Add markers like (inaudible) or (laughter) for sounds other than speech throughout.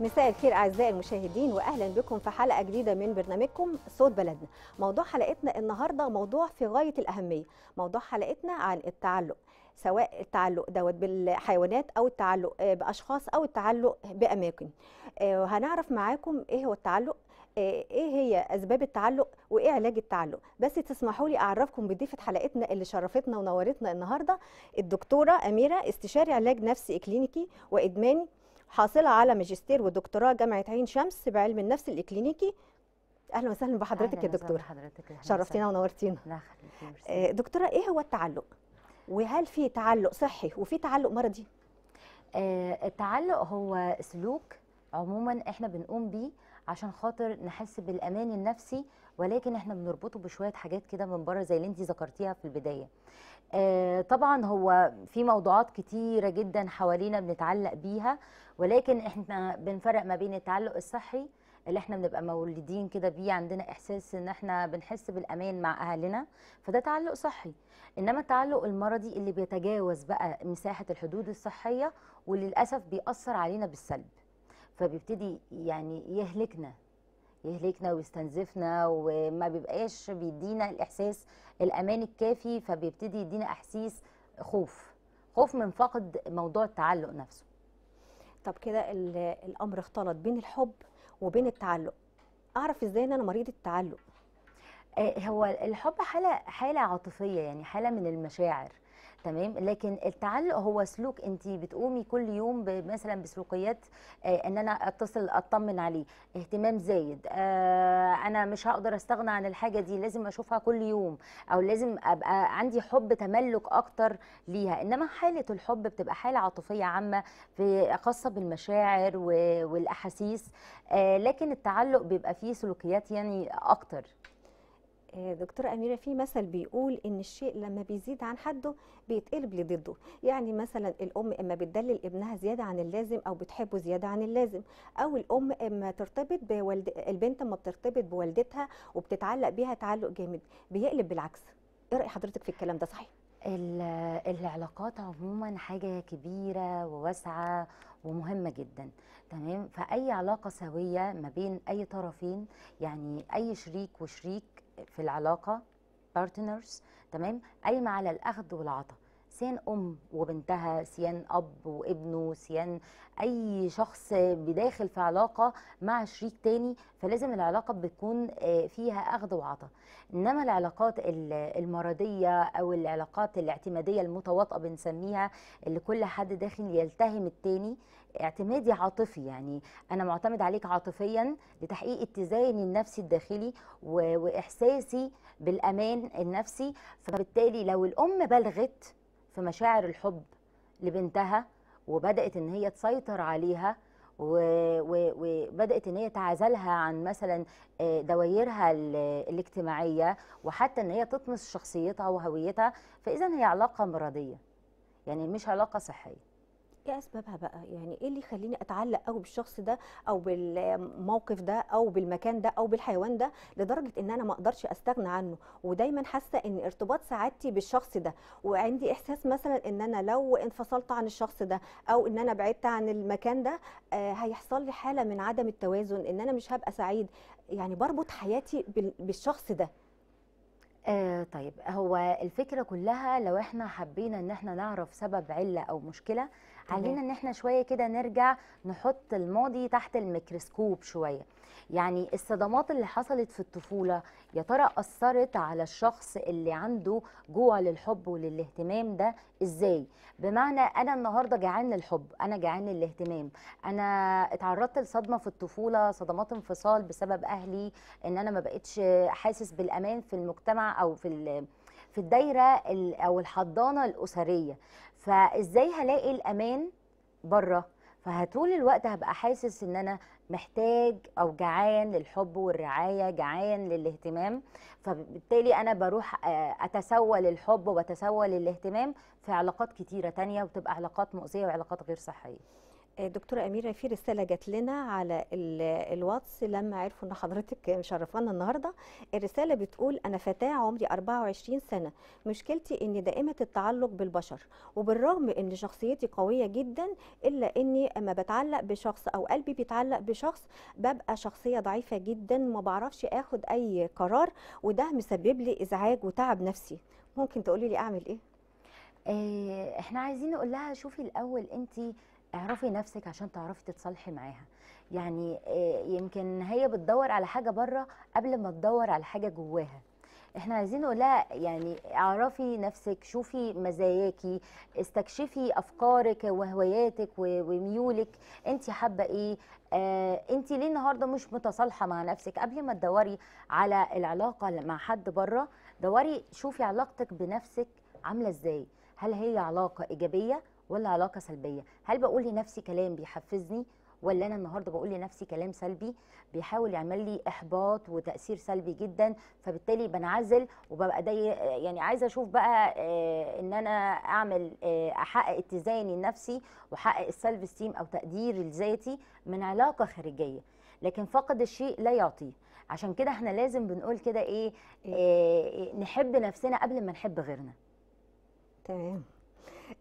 مساء الخير اعزائي المشاهدين واهلا بكم في حلقه جديده من برنامجكم صوت بلدنا موضوع حلقتنا النهارده موضوع في غايه الاهميه موضوع حلقتنا عن التعلق سواء التعلق دوت بالحيوانات او التعلق آه، باشخاص او التعلق باماكن آه، وهنعرف معاكم ايه هو التعلق آه، ايه هي اسباب التعلق وايه علاج التعلق بس تسمحوا لي اعرفكم بضيفه حلقتنا اللي شرفتنا ونورتنا النهارده الدكتوره اميره استشاري علاج نفسي كلينيكي وادماني حاصله على ماجستير ودكتوراه جامعه عين شمس بعلم النفس الاكلينيكي اهلا وسهلا بحضرتك أهلا يا دكتوره شرفتينا ونورتينا آه، دكتوره ايه هو التعلق وهل في تعلق صحي وفي تعلق مرضي آه، التعلق هو سلوك عموما احنا بنقوم بيه عشان خاطر نحس بالامان النفسي ولكن احنا بنربطه بشويه حاجات كده من بره زي اللي انت ذكرتيها في البدايه آه، طبعا هو في موضوعات كتيره جدا حوالينا بنتعلق بيها ولكن احنا بنفرق ما بين التعلق الصحي اللي احنا بنبقى مولدين كده بيه عندنا احساس ان احنا بنحس بالامان مع اهلنا فده تعلق صحي انما التعلق المرضي اللي بيتجاوز بقى مساحه الحدود الصحيه وللاسف بيأثر علينا بالسلب فبيبتدي يعني يهلكنا يهلكنا ويستنزفنا وما بيبقاش بيدينا الاحساس الامان الكافي فبيبتدي يدينا احاسيس خوف خوف من فقد موضوع التعلق نفسه طب كده الامر اختلط بين الحب وبين التعلق اعرف ازاي ان انا مريض التعلق آه، هو الحب حاله حاله عاطفيه يعني حاله من المشاعر تمام لكن التعلق هو سلوك انت بتقومي كل يوم مثلا بسلوكيات آه، ان انا اتصل اطمن عليه اهتمام زايد آه، انا مش هقدر استغنى عن الحاجه دي لازم اشوفها كل يوم او لازم ابقى عندي حب تملك اكتر ليها انما حاله الحب بتبقى حاله عاطفيه عامه في خاصه بالمشاعر والاحاسيس آه، لكن التعلق بيبقى فيه سلوكيات يعني اكتر آه، دكتورة أميرة في مثل بيقول إن الشيء لما بيزيد عن حده بيتقلب لضده يعني مثلا الأم إما بتدلل ابنها زيادة عن اللازم أو بتحبه زيادة عن اللازم أو الأم إما ترتبط بوالد... البنت اما بترتبط بوالدتها وبتتعلق بيها تعلق جامد بيقلب بالعكس إيه رأي حضرتك في الكلام ده صحيح؟ العلاقات عموما حاجة كبيرة وواسعة ومهمة جدا تمام فأي علاقة سوية ما بين أي طرفين يعني أي شريك وشريك في العلاقه بارتنرز تمام قايمه على الاخذ والعطاء سيان ام وبنتها سيان اب وابنه سيان اي شخص بداخل في علاقه مع شريك تاني فلازم العلاقه بتكون آه، فيها اخذ وعطاء انما العلاقات المرضيه او العلاقات الاعتماديه المتواطئه بنسميها اللي كل حد داخل يلتهم التاني اعتمادي عاطفي يعني انا معتمد عليك عاطفيا لتحقيق اتزاني النفسي الداخلي واحساسي بالامان النفسي فبالتالي لو الام بلغت في مشاعر الحب لبنتها وبدات ان هي تسيطر عليها وبدات ان هي تعزلها عن مثلا آه، دوايرها الاجتماعيه وحتى ان هي تطمس شخصيتها وهويتها فاذا هي علاقه مرضيه يعني مش علاقه صحيه ايه اسبابها بقى يعني ايه اللي يخليني اتعلق قوي بالشخص ده او بالموقف ده او بالمكان ده او بالحيوان ده لدرجه ان انا ما اقدرش استغنى عنه ودايما حاسه ان ارتباط سعادتي بالشخص ده وعندي احساس مثلا ان انا لو انفصلت عن الشخص ده او ان انا بعدت عن المكان ده آه هيحصل لي حاله من عدم التوازن ان انا مش هبقى سعيد يعني بربط حياتي بالشخص ده آه طيب هو الفكره كلها لو احنا حبينا ان احنا نعرف سبب عله او مشكله علينا ان احنا شويه كده نرجع نحط الماضي تحت الميكروسكوب شويه يعني الصدمات اللي حصلت في الطفوله يا ترى اثرت على الشخص اللي عنده جوع للحب وللاهتمام ده ازاي بمعنى انا النهارده جعان للحب انا جعان للاهتمام انا اتعرضت لصدمه في الطفوله صدمات انفصال بسبب اهلي ان انا ما بقتش حاسس بالامان في المجتمع او في في الدايره او الحضانه الاسريه فازاي هلاقي الامان بره فهطول الوقت هبقى حاسس ان انا محتاج او جعان للحب والرعايه جعان للاهتمام فبالتالي انا بروح آه، اتسول الحب واتسول الاهتمام في علاقات كتيره تانية وتبقى علاقات مؤذيه وعلاقات غير صحيه دكتوره اميره في رساله جات لنا على الواتس لما عرفوا ان حضرتك مشرفانا النهارده الرساله بتقول انا فتاه عمري 24 سنه مشكلتي اني دائمه التعلق بالبشر وبالرغم ان شخصيتي قويه جدا الا اني اما بتعلق بشخص او قلبي بيتعلق بشخص ببقى شخصيه ضعيفه جدا ما بعرفش اخد اي قرار وده مسبب لي ازعاج وتعب نفسي ممكن تقولي لي اعمل ايه آه، احنا عايزين نقول لها شوفي الاول انت اعرفي نفسك عشان تعرفي تتصالحي معاها يعني آه، يمكن هي بتدور على حاجه بره قبل ما تدور على حاجه جواها احنا عايزين نقولها يعني اعرفي نفسك شوفي مزاياكي استكشفي افكارك وهواياتك وميولك انت حابه ايه آه انت ليه النهارده مش متصالحه مع نفسك قبل ما تدوري على العلاقه مع حد بره دوري شوفي علاقتك بنفسك عامله ازاي هل هي علاقه ايجابيه ولا علاقه سلبيه هل بقول لنفسي كلام بيحفزني ولا انا النهارده بقول لنفسي كلام سلبي بيحاول يعمل لي احباط وتاثير سلبي جدا فبالتالي بنعزل وببقى دي يعني عايزه اشوف بقى آه، ان انا اعمل آه، احقق اتزاني النفسي واحقق السلف ستيم او تقدير الذاتي من علاقه خارجيه لكن فقد الشيء لا يعطيه عشان كده احنا لازم بنقول كده ايه, إيه, إيه نحب نفسنا قبل ما نحب غيرنا تمام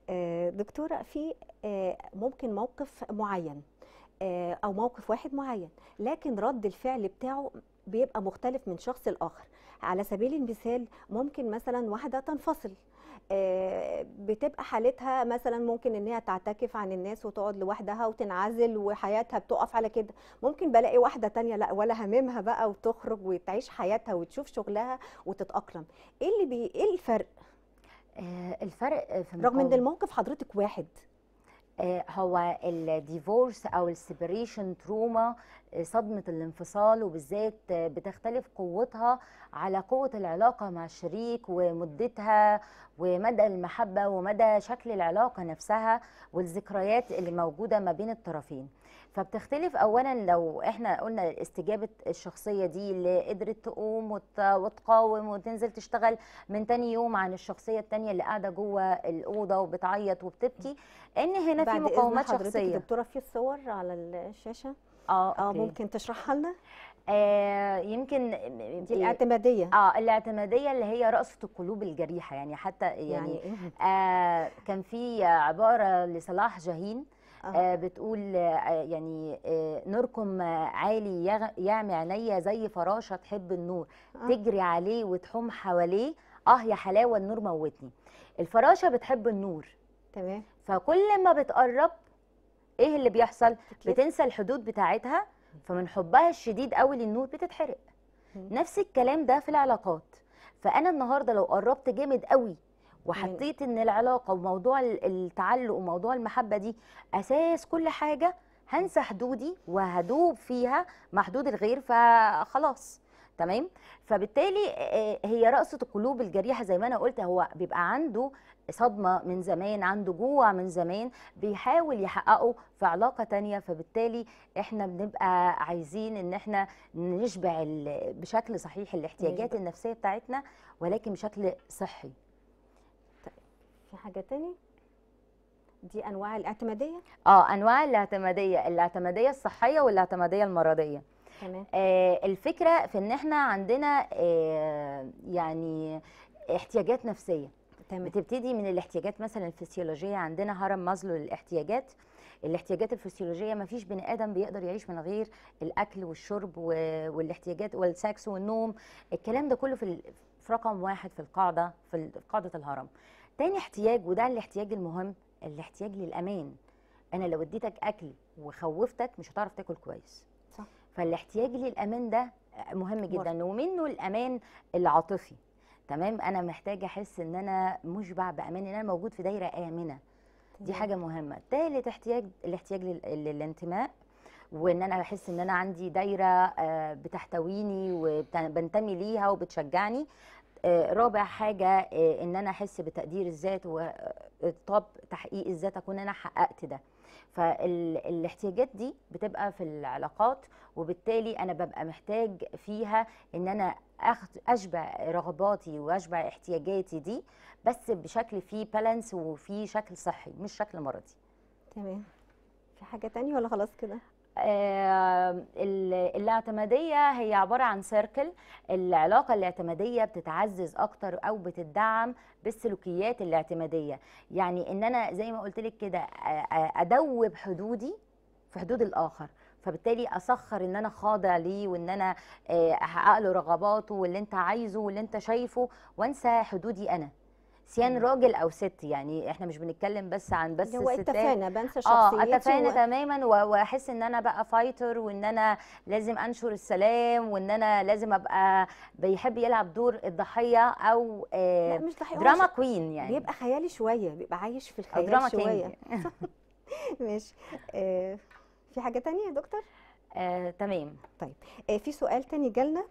آه، دكتوره في آه، ممكن موقف معين آه، او موقف واحد معين لكن رد الفعل بتاعه بيبقى مختلف من شخص لاخر على سبيل المثال ممكن مثلا واحده تنفصل بتبقى حالتها مثلا ممكن ان هي تعتكف عن الناس وتقعد لوحدها وتنعزل وحياتها بتقف على كده ممكن بلاقي واحده تانية لا ولا هممها بقى وتخرج وتعيش حياتها وتشوف شغلها وتتاقلم ايه اللي بي... ايه الفرق آه، الفرق في رغم ان الموقف حضرتك واحد آه، هو الديفورس او السيبريشن تروما آه، صدمه الانفصال وبالذات بتختلف قوتها على قوه العلاقه مع الشريك ومدتها ومدى المحبه ومدى شكل العلاقه نفسها والذكريات اللي موجوده ما بين الطرفين فبتختلف اولا لو احنا قلنا الاستجابه الشخصيه دي اللي قدرت تقوم وتقاوم وتنزل تشتغل من تاني يوم عن الشخصيه التانيه اللي قاعده جوه الاوضه وبتعيط وبتبكي ان هنا في مقاومات شخصيه دكتوره في صور على الشاشه اه, آه ممكن تشرحها لنا آه يمكن دي الاعتماديه اه الاعتماديه اللي هي رقصه القلوب الجريحه يعني حتى يعني, يعني إيه؟ آه كان في عباره لصلاح جاهين آه. آه بتقول آه يعني آه نوركم عالي يعمي عينيا زي فراشه تحب النور آه. تجري عليه وتحوم حواليه اه يا حلاوه النور موتني الفراشه بتحب النور تمام فكل ما بتقرب ايه اللي بيحصل أكيد. بتنسى الحدود بتاعتها فمن حبها الشديد قوي للنور بتتحرق نفس الكلام ده في العلاقات فانا النهارده لو قربت جامد قوي وحطيت ان العلاقه وموضوع التعلق وموضوع المحبه دي اساس كل حاجه هنسى حدودي وهدوب فيها مع حدود الغير فخلاص تمام فبالتالي هي رقصه القلوب الجريحة زي ما أنا قلت هو بيبقى عنده صدمة من زمان عنده جوع من زمان بيحاول يحققه في علاقة تانية فبالتالي احنا بنبقى عايزين ان احنا نشبع بشكل صحيح الاحتياجات النفسية بتاعتنا ولكن بشكل صحي في حاجه تاني دي انواع الاعتماديه اه انواع الاعتماديه الاعتماديه الصحيه والاعتماديه المرضيه تمام آه الفكره في ان احنا عندنا آه يعني احتياجات نفسيه تمام بتبتدي من الاحتياجات مثلا الفسيولوجيه عندنا هرم مازلو للاحتياجات الاحتياجات الفسيولوجيه ما فيش بني ادم بيقدر يعيش من غير الاكل والشرب والاحتياجات والسكس والنوم الكلام ده كله في رقم واحد في القاعده في قاعده الهرم تاني احتياج وده الاحتياج المهم الاحتياج للامان انا لو اديتك اكل وخوفتك مش هتعرف تاكل كويس صح فالاحتياج للامان ده مهم جدا برضه. ومنه الامان العاطفي تمام انا محتاجه احس ان انا مشبع بامان ان انا موجود في دايره امنه دي حاجه مهمه تالت احتياج الاحتياج للانتماء وان انا احس ان انا عندي دايره آه، بتحتويني وبنتمي ليها وبتشجعني آه، رابع حاجه آه، ان انا احس بتقدير الذات وطب آه، تحقيق الذات اكون انا حققت ده فالاحتياجات دي بتبقى في العلاقات وبالتالي انا ببقى محتاج فيها ان انا اشبع رغباتي واشبع احتياجاتي دي بس بشكل فيه بالانس وفيه شكل صحي مش شكل مرضي تمام في حاجه تانية ولا خلاص كده آه، الاعتمادية هي عبارة عن سيركل العلاقة الاعتمادية بتتعزز أكتر أو بتدعم بالسلوكيات الاعتمادية يعني إن أنا زي ما قلت لك كده أدوب حدودي في حدود الآخر فبالتالي اسخر ان انا خاضع ليه وان انا آه، احقق له رغباته واللي انت عايزه واللي انت شايفه وانسى حدودي انا نسيان راجل او ست يعني احنا مش بنتكلم بس عن بس هو اتفانى بنسى آه، شخصيتي اه اتفانى و... تماما واحس ان انا بقى فايتر وان انا لازم انشر السلام وان انا لازم ابقى بيحب يلعب دور الضحيه او آه لا مش ضحيه دراما كوين يعني بيبقى خيالي شويه بيبقى عايش في الخيال دراما شويه (laughs) (laughs) ماشي آه في حاجه تانية يا دكتور آه، تمام طيب آه، في سؤال تاني جالنا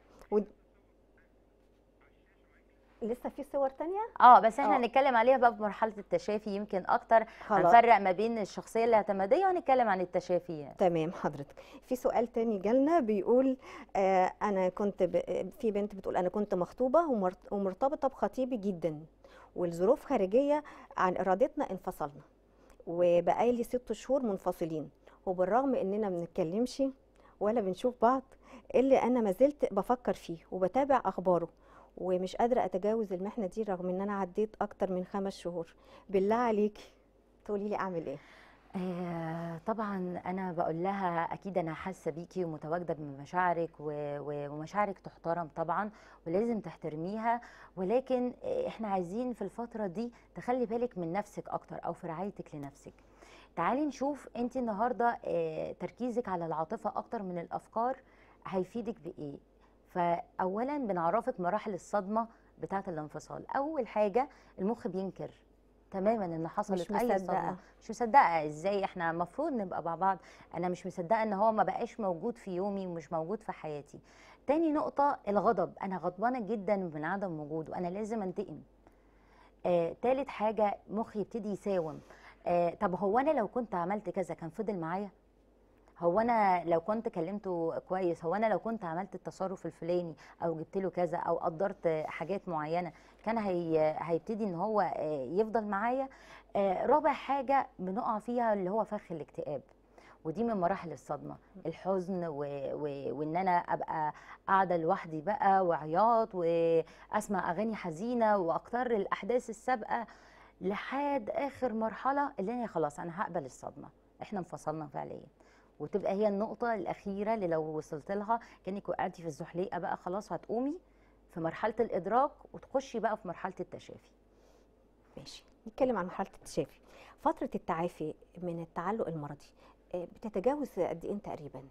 لسه في صور تانية؟ اه بس احنا آه. هنتكلم عليها بقى في مرحله التشافي يمكن اكتر خلاص. هنفرق ما بين الشخصيه الاعتماديه وهنتكلم عن التشافي يعني. تمام حضرتك في سؤال تاني جالنا بيقول آه انا كنت ب... في بنت بتقول انا كنت مخطوبه ومرتبطه بخطيبي جدا والظروف خارجيه عن ارادتنا انفصلنا وبقالي ست شهور منفصلين وبالرغم اننا ما بنتكلمش ولا بنشوف بعض اللي انا ما زلت بفكر فيه وبتابع اخباره ومش قادره اتجاوز المحنه دي رغم ان انا عديت اكتر من خمس شهور بالله عليكي تقولي لي اعمل ايه آه، طبعا انا بقول لها اكيد انا حاسه بيكي ومتواجده بمشاعرك ومشاعرك تحترم طبعا ولازم تحترميها ولكن احنا عايزين في الفتره دي تخلي بالك من نفسك اكتر او في رعايتك لنفسك تعالي نشوف انت النهارده آه، تركيزك على العاطفه اكتر من الافكار هيفيدك بايه فاولا بنعرفك مراحل الصدمه بتاعه الانفصال اول حاجه المخ بينكر تماما ان حصلت مش اي صدمه مش مصدقه ازاي احنا المفروض نبقى مع بعض انا مش مصدقه ان هو ما بقاش موجود في يومي ومش موجود في حياتي تاني نقطه الغضب انا غضبانه جدا من عدم وجوده انا لازم انتقم آه، تالت حاجه مخي يبتدي يساوم آه، طب هو انا لو كنت عملت كذا كان فضل معايا هو انا لو كنت كلمته كويس هو انا لو كنت عملت التصرف الفلاني او جبت له كذا او قدرت حاجات معينه كان هي هيبتدي ان هو آه، يفضل معايا آه، رابع حاجه بنقع فيها اللي هو فخ الاكتئاب ودي من مراحل الصدمه الحزن و... و... وان انا ابقى قاعده لوحدي بقى وعياط واسمع اغاني حزينه واقتر الاحداث السابقه لحد اخر مرحله اللي انا خلاص انا هقبل الصدمه احنا انفصلنا فعليا وتبقى هي النقطه الاخيره اللي لو وصلت لها كانك وقعتي في الزحليقه بقى خلاص هتقومي في مرحله الادراك وتخشي بقى في مرحله التشافي ماشي نتكلم عن مرحله التشافي فتره التعافي من التعلق المرضي آه، بتتجاوز قد ايه تقريبا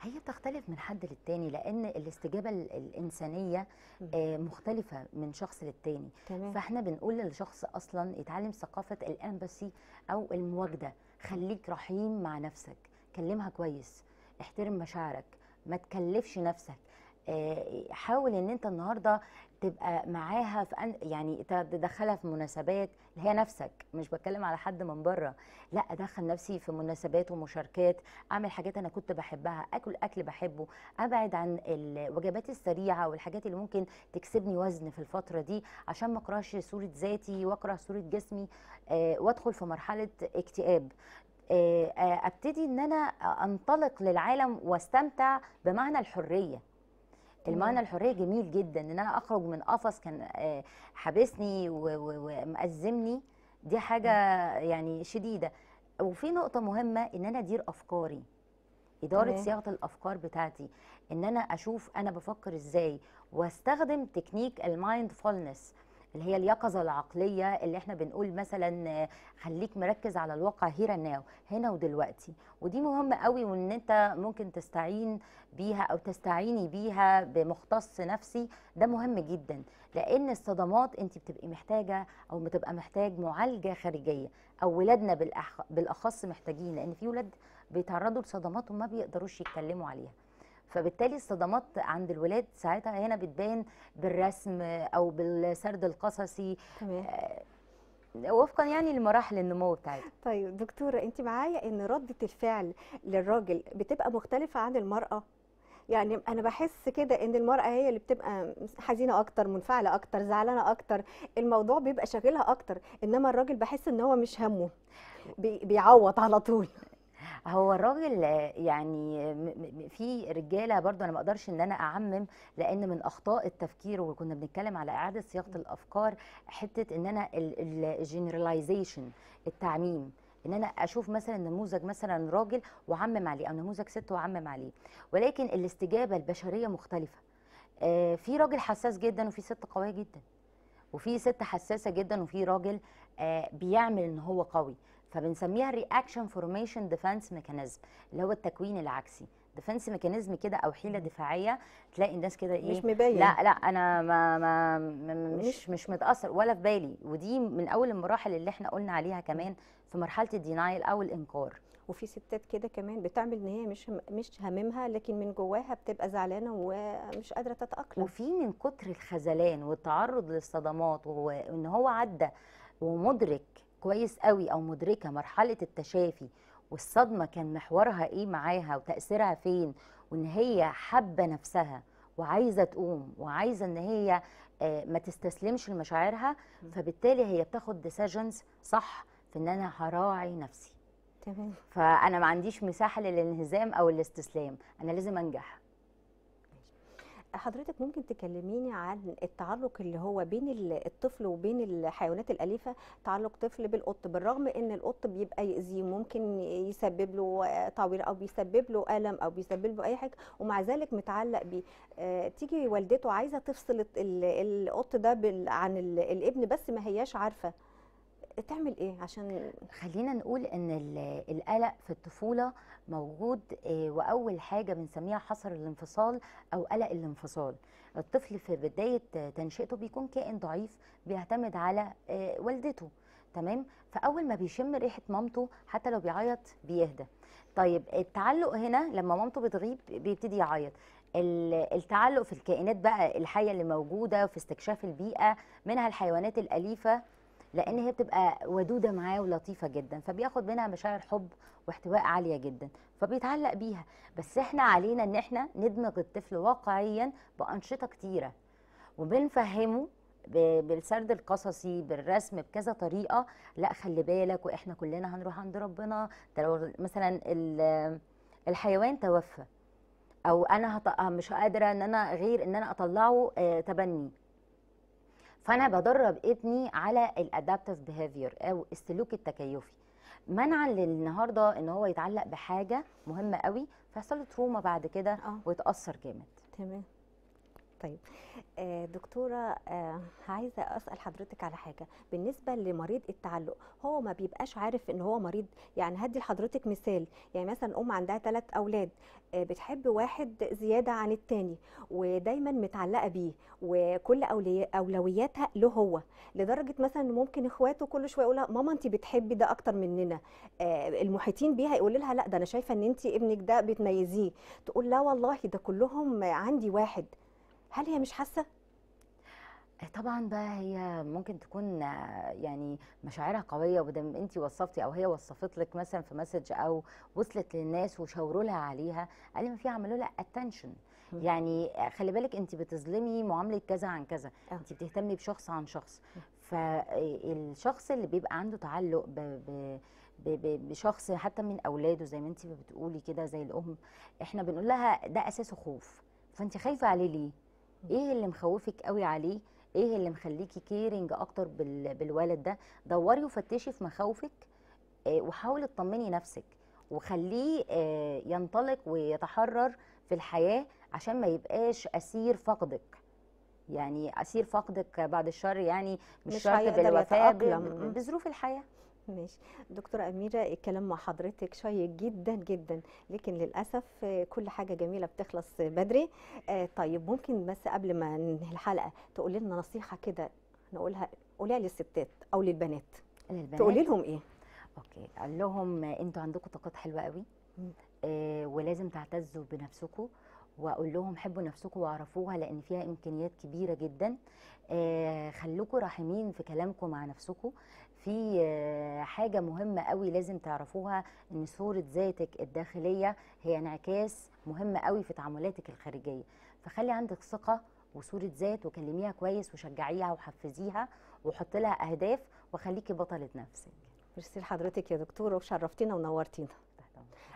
هي بتختلف من حد للتاني لان الاستجابه الانسانيه آه، مختلفه من شخص للتاني تمام. فاحنا بنقول للشخص اصلا يتعلم ثقافه الامباسي او المواجده خليك رحيم مع نفسك كلمها كويس احترم مشاعرك ما تكلفش نفسك آه، حاول ان انت النهارده تبقى معاها في أن يعني تدخلها في مناسبات اللي هي نفسك مش بتكلم على حد من بره لا ادخل نفسي في مناسبات ومشاركات اعمل حاجات انا كنت بحبها اكل اكل بحبه ابعد عن الوجبات السريعه والحاجات اللي ممكن تكسبني وزن في الفتره دي عشان ما اكرهش صوره ذاتي واكره صوره جسمي آه، وادخل في مرحله اكتئاب آه، آه، ابتدي ان انا انطلق للعالم واستمتع بمعنى الحريه المعنى الحريه جميل جدا ان انا اخرج من قفص كان آه، حابسني ومأزمني دي حاجه يعني شديده وفي نقطه مهمه ان انا ادير افكاري اداره تمام. صياغه الافكار بتاعتي ان انا اشوف انا بفكر ازاي واستخدم تكنيك المايند فولنس اللي هي اليقظه العقليه اللي احنا بنقول مثلا آه، خليك مركز على الواقع هيرا ناو هنا ودلوقتي ودي مهمه قوي وان انت ممكن تستعين بيها او تستعيني بيها بمختص نفسي ده مهم جدا لان الصدمات انت بتبقي محتاجه او بتبقى محتاج معالجه خارجيه او ولادنا بالاخص محتاجين لان في ولاد بيتعرضوا لصدمات وما بيقدروش يتكلموا عليها فبالتالي الصدمات عند الولاد ساعتها هنا بتبان بالرسم او بالسرد القصصي آه، وفقا يعني لمراحل النمو بتاعتها طيب دكتوره انت معايا ان رده الفعل للراجل بتبقى مختلفه عن المراه يعني انا بحس كده ان المراه هي اللي بتبقى حزينه اكتر منفعله اكتر زعلانه اكتر الموضوع بيبقى شاغلها اكتر انما الراجل بحس ان هو مش همه بيعوض على طول هو الراجل آه، يعني في رجاله برضو انا ما اقدرش ان انا اعمم لان من اخطاء التفكير وكنا بنتكلم على اعاده صياغه الافكار حته ان انا الجنراليزيشن التعميم ان انا اشوف مثلا نموذج مثلا راجل واعمم عليه او نموذج ست واعمم عليه ولكن الاستجابه البشريه مختلفه آه، في راجل حساس جدا وفي ست قويه جدا وفي ست حساسه جدا وفي راجل آه، بيعمل ان هو قوي فبنسميها رياكشن فورميشن ديفنس ميكانيزم اللي هو التكوين العكسي ديفنس ميكانيزم كده او حيله دفاعيه تلاقي الناس كده ايه مش مبين لا لا انا ما ما مش مش متاثر ولا في بالي ودي من اول المراحل اللي احنا قلنا عليها كمان في مرحله الدينايل او الانكار وفي ستات كده كمان بتعمل ان هي مش مش هاممها لكن من جواها بتبقى زعلانه ومش قادره تتاقلم وفي من كتر الخذلان والتعرض للصدمات وان هو عدى ومدرك كويس قوي او مدركه مرحله التشافي والصدمه كان محورها ايه معاها وتاثيرها فين وان هي حابه نفسها وعايزه تقوم وعايزه ان هي آه، ما تستسلمش لمشاعرها فبالتالي هي بتاخد ديسيجنز صح في ان انا هراعي نفسي تمام فانا ما عنديش مساحه للانهزام او الاستسلام انا لازم انجح حضرتك ممكن تكلميني عن التعلق اللي هو بين الطفل وبين الحيوانات الأليفة تعلق طفل بالقط بالرغم ان القط بيبقى يأذيه ممكن يسبب له تعوير او بيسبب له ألم او بيسبب له اي حاجة ومع ذلك متعلق بيه آه تيجي والدته عايزة تفصل القط ده عن الابن بس ما هياش عارفة تعمل ايه عشان خلينا نقول ان القلق في الطفوله موجود آه، واول حاجه بنسميها حصر الانفصال او قلق الانفصال الطفل في بدايه تنشئته بيكون كائن ضعيف بيعتمد على آه، والدته تمام فاول ما بيشم ريحه مامته حتى لو بيعيط بيهدى طيب التعلق هنا لما مامته بتغيب بيبتدي يعيط التعلق في الكائنات بقى الحيه اللي موجوده في استكشاف البيئه منها الحيوانات الاليفه لان هي بتبقى ودوده معاه ولطيفه جدا فبياخد منها مشاعر حب واحتواء عاليه جدا فبيتعلق بيها بس احنا علينا ان احنا ندمج الطفل واقعيا بانشطه كتيره وبنفهمه بالسرد القصصي بالرسم بكذا طريقه لا خلي بالك واحنا كلنا هنروح عند ربنا ده لو مثلا الحيوان توفى او انا مش قادره ان انا غير ان انا اطلعه آه، تبني فانا بدرب ابني على الادابتف بيهافير او السلوك التكيفي منعا للنهارده ان هو يتعلق بحاجه مهمه قوي فيحصل له تروما بعد كده آه. ويتاثر جامد تمام طيب آه، دكتوره آه، عايزه اسال حضرتك على حاجه بالنسبه لمريض التعلق هو ما بيبقاش عارف ان هو مريض يعني هدي لحضرتك مثال يعني مثلا ام عندها ثلاث اولاد آه، بتحب واحد زياده عن التاني ودايما متعلقه بيه وكل اولوياتها له هو لدرجه مثلا ممكن اخواته كل شويه يقولها ماما انت بتحبي ده اكتر مننا المحيطين بيها يقول لها لا ده انا شايفه ان انت ابنك ده بتميزيه تقول لا والله ده كلهم عندي واحد هل هي مش حاسه آه، طبعا بقى هي ممكن تكون آه، يعني مشاعرها قويه ما انت وصفتي او هي وصفت لك مثلا في مسج او وصلت للناس وشاوروا لها عليها قال لي ما في عملوا لها اتنشن يعني آه، خلي بالك انت بتظلمي معامله كذا عن كذا انت بتهتمي بشخص عن شخص فالشخص اللي بيبقى عنده تعلق ب... ب... بشخص حتى من اولاده زي ما انت بتقولي كده زي الام احنا بنقول لها ده اساسه خوف فانت خايفه عليه ليه ايه اللي مخوفك قوي عليه ايه اللي مخليكي كيرنج اكتر بال... بالولد ده دوري وفتشي في مخاوفك آه، وحاولي تطمني نفسك وخليه آه، ينطلق ويتحرر في الحياه عشان ما يبقاش اسير فقدك يعني اسير فقدك بعد الشر يعني مش, مش شرط بالوفاه بظروف الحياه ماشي دكتورة أميرة الكلام مع حضرتك شيق جدا جدا لكن للأسف آه، كل حاجة جميلة بتخلص بدري آه، طيب ممكن بس قبل ما ننهي الحلقة تقول لنا نصيحة كده نقولها قولها للستات أو للبنات, للبنات. تقولي لهم إيه؟ أوكي قال لهم آه، أنتوا عندكم طاقات حلوة قوي ولازم تعتزوا بنفسكم واقول لهم حبوا نفسكم واعرفوها لان فيها امكانيات كبيره جدا آه خلوكوا راحمين في كلامكم مع نفسكم في آه، حاجة مهمة قوي لازم تعرفوها ان صورة ذاتك الداخلية هي انعكاس مهم قوي في تعاملاتك الخارجية فخلي عندك ثقة وصورة ذات وكلميها كويس وشجعيها وحفزيها وحط لها اهداف وخليكي بطلة نفسك ميرسي لحضرتك يا دكتورة وشرفتينا ونورتينا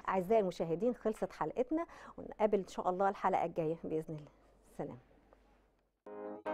أعزائي المشاهدين خلصت حلقتنا ونقابل إن شاء الله الحلقة الجاية بإذن الله سلام